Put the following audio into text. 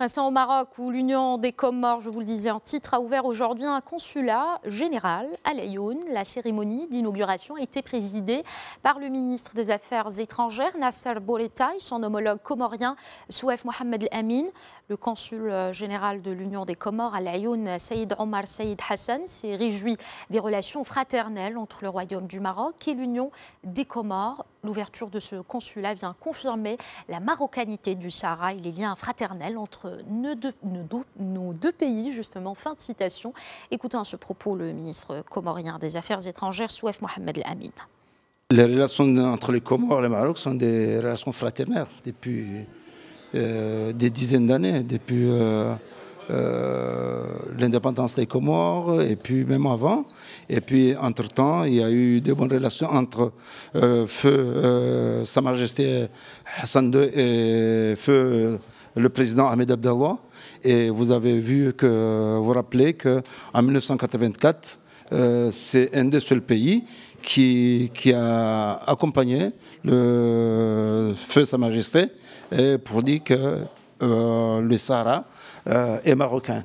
Restons au Maroc où l'Union des Comores, je vous le disais en titre, a ouvert aujourd'hui un consulat général à Layoun. La cérémonie d'inauguration a été présidée par le ministre des Affaires étrangères Nasser et son homologue comorien Souef Mohamed El Amin, le consul euh, général de l'Union des Comores à Layoun, Saïd Omar Saïd Hassan, s'est réjoui des relations fraternelles entre le Royaume du Maroc et l'Union des Comores. L'ouverture de ce consulat vient confirmer la marocanité du Sahara et les liens fraternels entre nos deux, pays, justement. Fin de citation. Écoutons à ce propos le ministre comorien des Affaires étrangères, Souef Mohamed El Les relations entre les Comores et le Maroc sont des relations fraternelles depuis euh, des dizaines d'années, depuis euh, euh, l'indépendance des Comores et puis même avant. Et puis, entre-temps, il y a eu des bonnes relations entre feu Sa Majesté Hassan II et feu le président Ahmed Abdallah. Et vous avez vu que, vous rappelez qu'en 1984, euh, c'est un des seuls pays qui, a accompagné le feu Sa Majesté et pour dire que euh, le Sahara euh, est marocain.